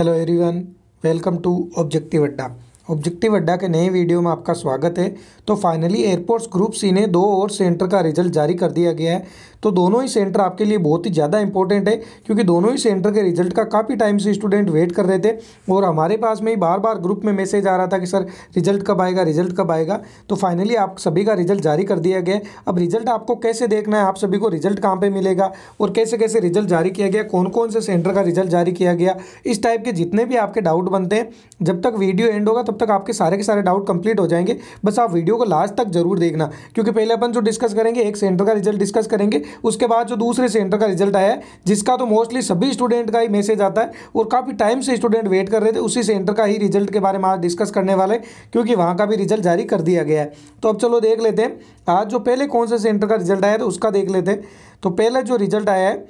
hello everyone welcome to objective Adda objective Adda के नए video में आपका स्वागत है तो फाइनली एयरपोर्ट्स ग्रुप सी ने दो और सेंटर का रिजल्ट जारी कर दिया गया है तो दोनों ही सेंटर आपके लिए बहुत ही ज़्यादा इंपॉर्टेंट है क्योंकि दोनों ही सेंटर के रिजल्ट का काफ़ी टाइम से स्टूडेंट वेट कर रहे थे और हमारे पास में ही बार बार ग्रुप में मैसेज आ रहा था कि सर रिजल्ट कब आएगा रिजल्ट कब आएगा तो फाइनली आप सभी का रिजल्ट जारी कर दिया गया अब रिजल्ट आपको कैसे देखना है आप सभी को रिजल्ट कहाँ पर मिलेगा और कैसे कैसे रिजल्ट जारी किया गया कौन कौन से सेंटर का रिजल्ट जारी किया गया इस टाइप के जितने भी आपके डाउट बनते हैं जब तक वीडियो एंड होगा तब तक आपके सारे के सारे डाउट कंप्लीट हो जाएंगे बस आप वीडियो को लास्ट तक जरूर देखना क्योंकि पहले अपन जो डिस्कस करेंगे एक सेंटर का रिजल्ट डिस्कस करेंगे उसके बाद जो दूसरे सेंटर का रिजल्ट आया जिसका तो मोस्टली सभी स्टूडेंट का ही मैसेज आता है और काफ़ी टाइम से स्टूडेंट वेट कर रहे थे उसी सेंटर का ही रिजल्ट के बारे में आज डिस्कस करने वाले क्योंकि वहाँ का भी रिजल्ट जारी कर दिया गया है तो अब चलो देख लेते हैं आज जो पहले कौन से सेंटर का रिजल्ट आया था उसका देख लेते हैं तो पहले जो रिजल्ट आया है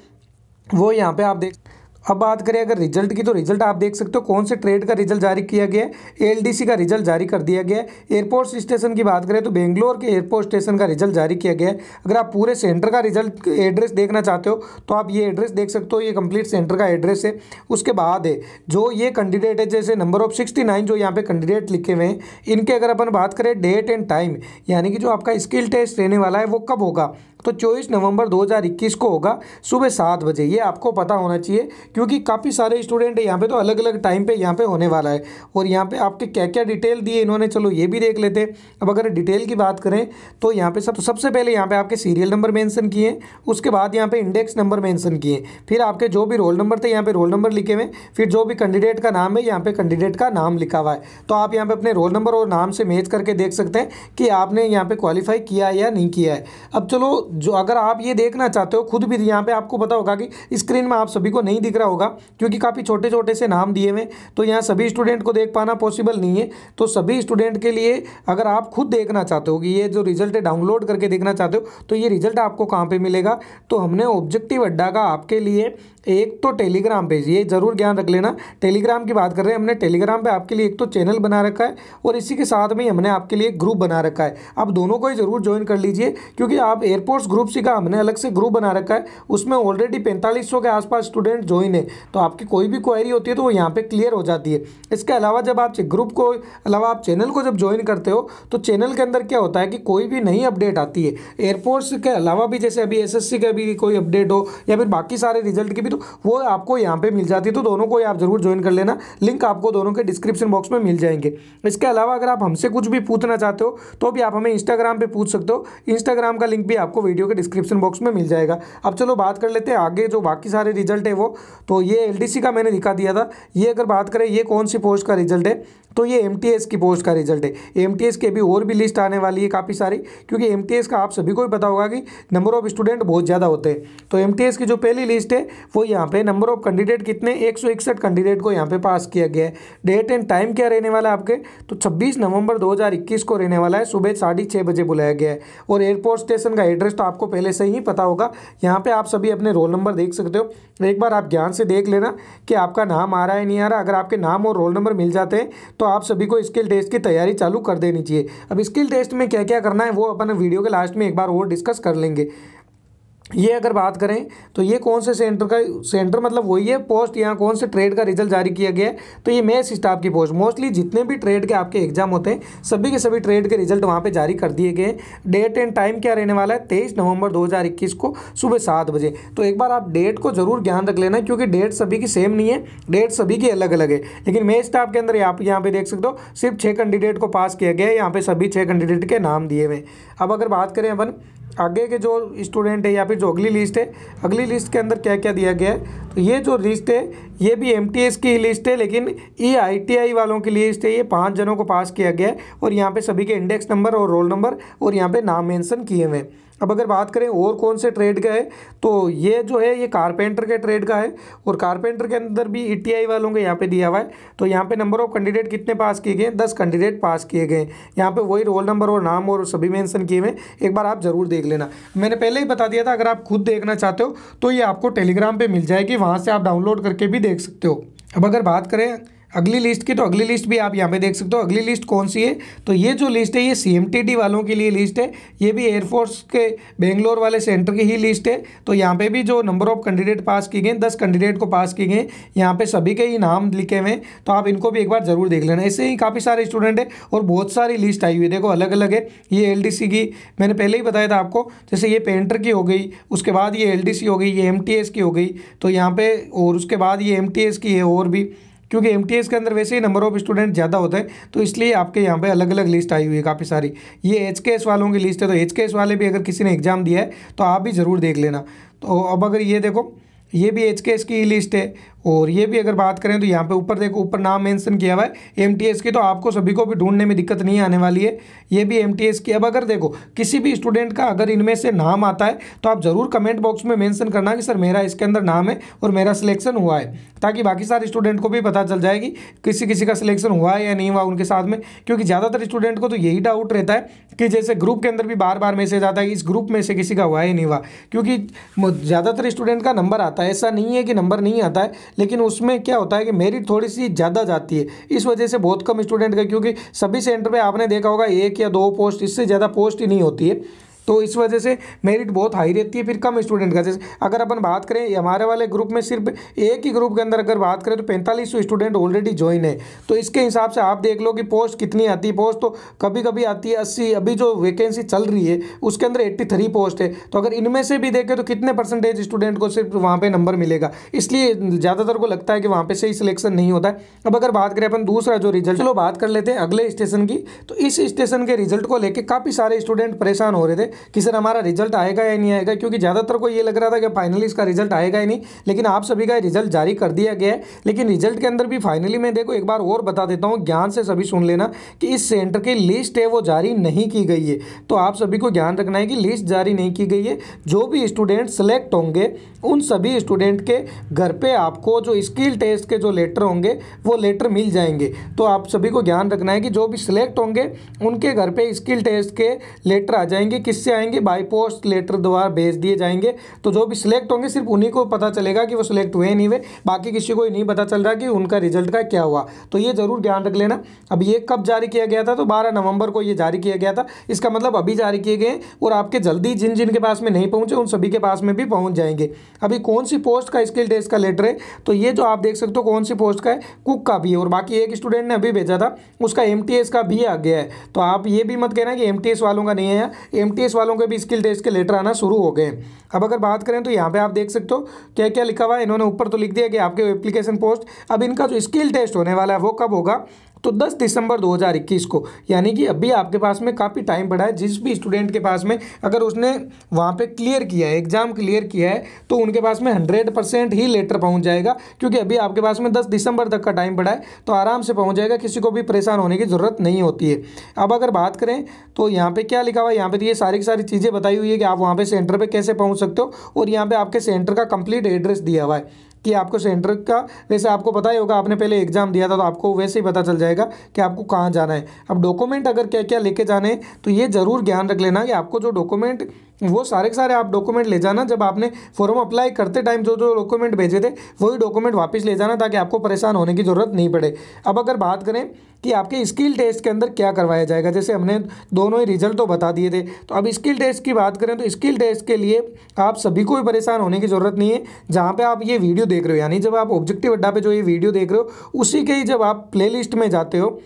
वो यहाँ पर आप देख अब बात करें अगर रिजल्ट की तो रिजल्ट आप देख सकते हो कौन से ट्रेड का रिजल्ट जारी किया गया है एलडीसी का रिजल्ट जारी कर दिया गया है एयरपोर्ट स्टेशन की बात करें तो बेंगलोर के एयरपोर्ट स्टेशन का रिजल्ट जारी किया गया है अगर आप पूरे सेंटर का रिजल्ट एड्रेस देखना चाहते हो तो आप ये एड्रेस देख सकते हो ये कंप्लीट सेंटर का एड्रेस है उसके बाद है जो ये कैंडिडेट है जैसे नंबर ऑफ सिक्सटी नाइन जो यहाँ पर कैंडिडेट लिखे हुए हैं इनके अगर अपन बात करें डेट एंड टाइम यानी कि जो आपका स्किल टेस्ट रहने वाला है वो कब होगा तो 24 नवंबर 2021 को होगा सुबह सात बजे ये आपको पता होना चाहिए क्योंकि काफ़ी सारे स्टूडेंट हैं यहाँ पे तो अलग अलग टाइम पे यहाँ पे होने वाला है और यहाँ पे आपके क्या क्या डिटेल दिए इन्होंने चलो ये भी देख लेते हैं अब अगर डिटेल की बात करें तो यहाँ पे सब तो सबसे पहले यहाँ पे आपके सीरियल नंबर मैंसन किए उसके बाद यहाँ पर इंडेक्स नंबर मैंसन किए फिर आपके जो भी रोल नंबर थे यहाँ पर रोल नंबर लिखे हुए फिर जो भी कैंडिडेट का नाम है यहाँ पर कैंडिडेट का नाम लिखा हुआ है तो आप यहाँ पर अपने रोल नंबर और नाम से मैच करके देख सकते हैं कि आपने यहाँ पर क्वालिफाई किया है या नहीं किया है अब चलो जो अगर आप ये देखना चाहते हो खुद भी तो यहाँ पे आपको पता होगा कि स्क्रीन में आप सभी को नहीं दिख रहा होगा क्योंकि काफ़ी छोटे छोटे से नाम दिए हुए तो यहाँ सभी स्टूडेंट को देख पाना पॉसिबल नहीं है तो सभी स्टूडेंट के लिए अगर आप खुद देखना चाहते हो कि ये जो रिजल्ट है डाउनलोड करके देखना चाहते हो तो ये रिजल्ट आपको कहाँ पर मिलेगा तो हमने ऑब्जेक्टिव अड्डा का आपके लिए एक तो टेलीग्राम पेज ये ज़रूर ध्यान रख लेना टेलीग्राम की बात कर रहे हैं हमने टेलीग्राम पे आपके लिए एक तो चैनल बना रखा है और इसी के साथ में हमने आपके लिए ग्रुप बना रखा है आप दोनों को ही ज़रूर ज्वाइन कर लीजिए क्योंकि आप एयरपोर्ट्स ग्रुप सी का हमने अलग से ग्रुप बना रखा है उसमें ऑलरेडी पैंतालीस के आसपास स्टूडेंट ज्वाइन है तो आपकी कोई भी क्वायरी होती है तो वो यहाँ पर क्लियर हो जाती है इसके अलावा जब आप ग्रुप को अलावा आप चैनल को जब ज्वाइन करते हो तो चैनल के अंदर क्या होता है कि कोई भी नई अपडेट आती है एयरपोर्ट्स के अलावा भी जैसे अभी एस का भी कोई अपडेट हो या फिर बाकी सारे रिजल्ट की भी होगी तो वो आपको यहाँ पे मिल जाती है तो दोनों को आप जरूर ज्वाइन कर लेना लिंक आपको दोनों के डिस्क्रिप्शन बॉक्स में मिल जाएंगे इसके अलावा अगर आप हमसे कुछ भी पूछना चाहते हो तो भी आप हमें इंस्टाग्राम पर पूछ सकते हो इंस्टाग्राम का लिंक भी आपको वीडियो के डिस्क्रिप्शन बॉक्स में मिल जाएगा अब चलो बात कर लेते हैं आगे जो बाकी सारे रिजल्ट है वो तो ये एल का मैंने दिखा दिया था ये अगर बात करें ये कौन सी पोस्ट का रिजल्ट है तो ये एम की पोस्ट का रिजल्ट है एम के भी और भी लिस्ट आने वाली है काफ़ी सारी क्योंकि एम का आप सभी को ही पता होगा कि नंबर ऑफ स्टूडेंट बहुत ज़्यादा होते हैं तो एम की जो पहली लिस्ट है वो को यहाँ पे नंबर ऑफ कैंडिडेट कितने एक सौ इकसठ कैंडिडेट को यहाँ पे पास किया गया है डेट एंड टाइम क्या रहने वाला है आपके तो 26 नवंबर 2021 को रहने वाला है सुबह साढ़े छः बजे बुलाया गया है और एयरपोर्ट स्टेशन का एड्रेस तो आपको पहले से ही पता होगा यहाँ पर आप सभी अपने रोल नंबर देख सकते हो एक बार आप ध्यान से देख लेना कि आपका नाम आ रहा है नहीं आ रहा अगर आपके नाम और रोल नंबर मिल जाते हैं तो आप सभी को स्किल टेस्ट की तैयारी चालू कर देनी चाहिए अब स्किल टेस्ट में क्या क्या करना है वो अपन वीडियो के लास्ट में एक बार और डिस्कस कर लेंगे ये अगर बात करें तो ये कौन से सेंटर का सेंटर मतलब वही है पोस्ट यहाँ कौन से ट्रेड का रिजल्ट जारी किया गया है तो ये मेस स्टाफ की पोस्ट मोस्टली जितने भी ट्रेड के आपके एग्जाम होते हैं सभी के सभी ट्रेड के रिजल्ट वहाँ पे जारी कर दिए गए हैं डेट एंड टाइम क्या रहने वाला है तेईस नवंबर दो को सुबह सात बजे तो एक बार आप डेट को जरूर ध्यान रख लेना क्योंकि डेट सभी की सेम नहीं है डेट सभी की अलग अलग है लेकिन मैथ स्टाफ के अंदर आप यहाँ पर देख सकते हो सिर्फ छः कैंडिडेट को पास किया गया है यहाँ पर सभी छः कैंडिडेट के नाम दिए हुए अब अगर बात करें अपन आगे के जो स्टूडेंट है या फिर जो अगली लिस्ट है अगली लिस्ट के अंदर क्या क्या दिया गया है तो ये जो लिस्ट है ये भी एम की लिस्ट है लेकिन ये e आई वालों की लिस्ट है ये पाँच जनों को पास किया गया है और यहाँ पर सभी के इंडेक्स नंबर और रोल नंबर और यहाँ पर नाम मैंसन किए हुए हैं अब अगर बात करें और कौन से ट्रेड का है तो ये जो है ये कारपेंटर के ट्रेड का है और कारपेंटर के अंदर भी ई e वालों के यहाँ पे दिया हुआ है तो यहाँ पे नंबर ऑफ कैंडिडेट कितने पास किए गए दस कैंडिडेट पास किए गए यहाँ पे वही रोल नंबर और नाम और सभी मेंशन किए हुए एक बार आप ज़रूर देख लेना मैंने पहले ही बता दिया था अगर आप खुद देखना चाहते हो तो ये आपको टेलीग्राम पर मिल जाएगी वहाँ से आप डाउनलोड करके भी देख सकते हो अब अगर बात करें अगली लिस्ट की तो अगली लिस्ट भी आप यहाँ पे देख सकते हो अगली लिस्ट कौन सी है तो ये जो लिस्ट है ये सी वालों के लिए लिस्ट है ये भी एयरफोर्स के बेंगलोर वाले सेंटर की ही लिस्ट है तो यहाँ पे भी जो नंबर ऑफ कैंडिडेट पास किए गए दस कैंडिडेट को पास किए गए यहाँ पे सभी के ही नाम लिखे हुए हैं तो आप इनको भी एक बार ज़रूर देख लेना ऐसे ही काफ़ी सारे स्टूडेंट है और बहुत सारी लिस्ट आई हुई देखो अलग अलग है ये एल की मैंने पहले ही बताया था आपको जैसे ये पेंटर की हो गई उसके बाद ये एल हो गई ये एम की हो गई तो यहाँ पर और उसके बाद ये एम की है और भी क्योंकि एम के अंदर वैसे ही नंबर ऑफ स्टूडेंट ज़्यादा होते हैं तो इसलिए आपके यहाँ पे अलग अलग लिस्ट आई हुई है काफ़ी सारी ये एच वालों की लिस्ट है तो एच वाले भी अगर किसी ने एग्ज़ाम दिया है तो आप भी ज़रूर देख लेना तो अब अगर ये देखो ये भी एच के एस की लिस्ट है और ये भी अगर बात करें तो यहाँ पे ऊपर देखो ऊपर नाम मेंशन किया हुआ है एम की तो आपको सभी को भी ढूंढने में दिक्कत नहीं आने वाली है ये भी एम की अब अगर देखो किसी भी स्टूडेंट का अगर इनमें से नाम आता है तो आप ज़रूर कमेंट बॉक्स में मेंशन करना कि सर मेरा इसके अंदर नाम है और मेरा सिलेक्शन हुआ है ताकि बाकी सारे स्टूडेंट को भी पता चल जाएगी किसी किसी का सिलेक्शन हुआ है या नहीं हुआ उनके साथ में क्योंकि ज़्यादातर स्टूडेंट को तो यही डाउट रहता है कि जैसे ग्रुप के अंदर भी बार बार मैसेज आता है कि इस ग्रुप में से किसी का हुआ ही नहीं हुआ क्योंकि ज़्यादातर स्टूडेंट का नंबर आता आता है ऐसा नहीं है कि नंबर नहीं आता है लेकिन उसमें क्या होता है कि मेरिट थोड़ी सी ज़्यादा जाती है इस वजह से बहुत कम स्टूडेंट का क्योंकि सभी सेंटर पर आपने देखा होगा एक या दो पोस्ट इससे ज़्यादा पोस्ट ही नहीं होती है तो इस वजह से मेरिट बहुत हाई रहती है फिर कम स्टूडेंट का जैसे अगर अपन बात करें हमारे वाले ग्रुप में सिर्फ एक ही ग्रुप के अंदर अगर बात करें तो पैंतालीस स्टूडेंट ऑलरेडी ज्वाइन है तो इसके हिसाब से आप देख लो कि पोस्ट कितनी आती है पोस्ट तो कभी कभी आती है अस्सी अभी जो वैकेंसी चल रही है उसके अंदर एट्टी थ्री पोस्ट है तो अगर इनमें से भी देखें तो कितने परसेंटेज स्टूडेंट को सिर्फ वहाँ पर नंबर मिलेगा इसलिए ज़्यादातर को लगता है कि वहाँ पर सही सिलेक्शन नहीं होता है अब अगर बात करें अपन दूसरा जो रिजल्ट चलो बात कर लेते हैं अगले स्टेशन की तो इस स्टेशन के रिजल्ट को लेकर काफ़ी सारे स्टूडेंट परेशान हो रहे थे कि सर हमारा रिजल्ट आएगा या नहीं आएगा क्योंकि ज़्यादातर को ये लग रहा था कि फाइनली इसका रिजल्ट आएगा ही नहीं लेकिन आप सभी का रिजल्ट जारी कर दिया गया है लेकिन रिजल्ट के अंदर भी फाइनली मैं देखो एक बार और बता देता हूँ ज्ञान से सभी सुन लेना कि इस सेंटर की लिस्ट है वो जारी नहीं की गई है तो आप सभी को ध्यान रखना है कि लिस्ट जारी नहीं की गई है जो भी स्टूडेंट सेलेक्ट होंगे उन सभी स्टूडेंट के घर पर आपको जो स्किल टेस्ट के जो लेटर होंगे वो लेटर मिल जाएंगे तो आप सभी को ध्यान रखना है कि जो भी सिलेक्ट होंगे उनके घर पर स्किल टेस्ट के लेटर आ जाएंगे किससे से आएंगे बाई पोस्ट लेटर द्वारा भेज दिए जाएंगे तो जो भी सिलेक्ट होंगे सिर्फ उन्हीं को पता चलेगा कि वो सिलेक्ट हुए नहीं हुए बाकी किसी को नहीं पता चल रहा कि उनका रिजल्ट का क्या हुआ तो ये ज़रूर ध्यान रख लेना अब ये कब जारी किया गया था तो बारह नवंबर को ये जारी किया गया था इसका मतलब अभी जारी किए गए और आपके जल्दी जिन जिन के पास में नहीं पहुंचे उन सभी के पास में भी पहुंच जाएंगे अभी कौन सी पोस्ट का स्किल टेस्ट का लेटर है तो ये जो आप देख सकते हो कौन सी पोस्ट का है कुक का भी है और बाकी एक स्टूडेंट ने अभी भेजा था उसका एम का भी आ गया है तो आप ये भी मत कहना कि एम वालों का नहीं है एम देश वालों के भी स्किल टेस्ट के लेटर आना शुरू हो गए अब अगर बात करें तो यहाँ पे आप देख सकते हो क्या क्या लिखा हुआ है इन्होंने ऊपर तो लिख दिया कि आपके एप्लीकेशन पोस्ट अब इनका जो स्किल टेस्ट होने वाला है वो कब होगा तो 10 दिसंबर 2021 को यानी कि अभी आपके पास में काफ़ी टाइम पड़ा है जिस भी स्टूडेंट के पास में अगर उसने वहाँ पे क्लियर किया है एग्ज़ाम क्लियर किया है तो उनके पास में 100 परसेंट ही लेटर पहुँच जाएगा क्योंकि अभी आपके पास में 10 दिसंबर तक का टाइम पड़ा है तो आराम से पहुँच जाएगा किसी को भी परेशान होने की ज़रूरत नहीं होती है अब अगर बात करें तो यहाँ पर क्या लिखा हुआ है यहाँ पर तो ये सारी सारी चीज़ें बताई हुई है कि आप वहाँ पर सेंटर पर कैसे पहुँच सकते हो और यहाँ पर आपके सेंटर का कंप्लीट एड्रेस दिया हुआ है कि आपको सेंटर का वैसे आपको पता ही होगा आपने पहले एग्जाम दिया था तो आपको वैसे ही पता चल जाएगा कि आपको कहाँ जाना है अब डॉक्यूमेंट अगर क्या क्या लेके जाने तो ये ज़रूर ध्यान रख लेना कि आपको जो डॉक्यूमेंट वो सारे के सारे आप डॉक्यूमेंट ले जाना जब आपने फॉर्म अप्लाई करते टाइम जो जो डॉक्यूमेंट भेजे थे वही डॉक्यूमेंट वापस ले जाना ताकि आपको परेशान होने की ज़रूरत नहीं पड़े अब अगर बात करें कि आपके स्किल टेस्ट के अंदर क्या करवाया जाएगा जैसे हमने दोनों ही रिजल्ट तो बता दिए थे तो अब स्किल टेस्ट की बात करें तो स्किल टेस्ट के लिए आप सभी को भी परेशान होने की ज़रूरत नहीं है जहाँ पे आप ये वीडियो देख रहे हो यानी जब आप ऑब्जेक्टिव अड्डा पे जो ये वीडियो देख रहे हो उसी के ही जब आप प्लेलिस्ट में जाते हो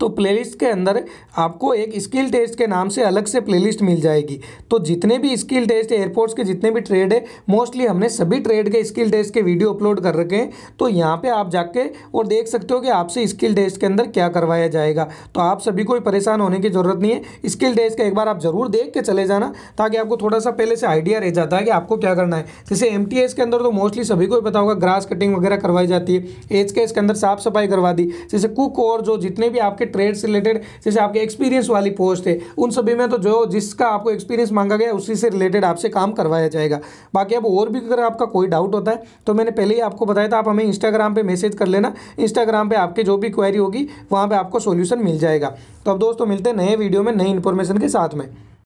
तो प्लेलिस्ट के अंदर आपको एक स्किल टेस्ट के नाम से अलग से प्लेलिस्ट मिल जाएगी तो जितने भी स्किल टेस्ट एयरपोर्ट्स के जितने भी ट्रेड है मोस्टली हमने सभी ट्रेड के स्किल टेस्ट के वीडियो अपलोड कर रखे हैं तो यहाँ पे आप जाके और देख सकते हो कि आपसे स्किल टेस्ट के अंदर क्या करवाया जाएगा तो आप सभी कोई परेशान होने की ज़रूरत नहीं है स्किल टेस्ट का एक बार आप ज़रूर देख के चले जाना ताकि आपको थोड़ा सा पहले से आइडिया रह जाता है कि आपको क्या करना है जैसे एम के अंदर तो मोस्टली सभी को पता होगा ग्रास कटिंग वगैरह करवाई जाती है एच के अंदर साफ सफाई करवा दी जैसे कुक और जो जितने भी आपके ट्रेड से रिलेटेड जैसे आपके एक्सपीरियंस वाली पोस्ट है उन सभी में तो जो जिसका आपको एक्सपीरियंस मांगा गया उसी से रिलेटेड आपसे काम करवाया जाएगा बाकी अब और भी अगर आपका कोई डाउट होता है तो मैंने पहले ही आपको बताया था आप हमें इंस्टाग्राम पर मैसेज कर लेना इंस्टाग्राम पर आपके जो भी क्वेरी होगी वहाँ पर आपको सोल्यूशन मिल जाएगा तो अब दोस्तों मिलते हैं नए वीडियो में नई इन्फॉर्मेशन के साथ में